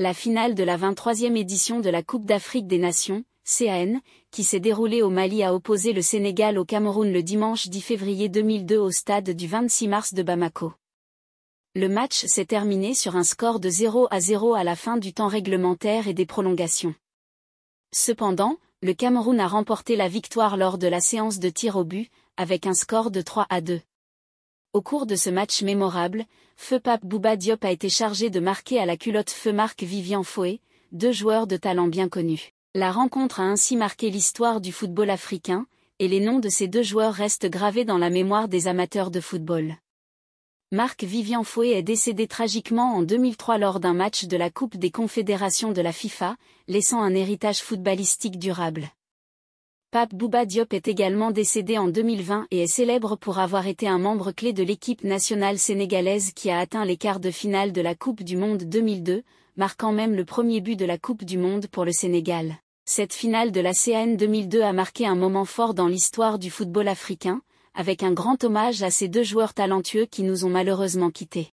la finale de la 23e édition de la Coupe d'Afrique des Nations, CAN, qui s'est déroulée au Mali a opposé le Sénégal au Cameroun le dimanche 10 février 2002 au stade du 26 mars de Bamako. Le match s'est terminé sur un score de 0 à 0 à la fin du temps réglementaire et des prolongations. Cependant, le Cameroun a remporté la victoire lors de la séance de tir au but, avec un score de 3 à 2. Au cours de ce match mémorable, Feu Pape Bouba Diop a été chargé de marquer à la culotte Feu Marc Vivian Foué, deux joueurs de talent bien connus. La rencontre a ainsi marqué l'histoire du football africain, et les noms de ces deux joueurs restent gravés dans la mémoire des amateurs de football. Marc Vivian Foué est décédé tragiquement en 2003 lors d'un match de la Coupe des Confédérations de la FIFA, laissant un héritage footballistique durable. Pape Bouba Diop est également décédé en 2020 et est célèbre pour avoir été un membre clé de l'équipe nationale sénégalaise qui a atteint les quarts de finale de la Coupe du Monde 2002, marquant même le premier but de la Coupe du Monde pour le Sénégal. Cette finale de la CAN 2002 a marqué un moment fort dans l'histoire du football africain, avec un grand hommage à ces deux joueurs talentueux qui nous ont malheureusement quittés.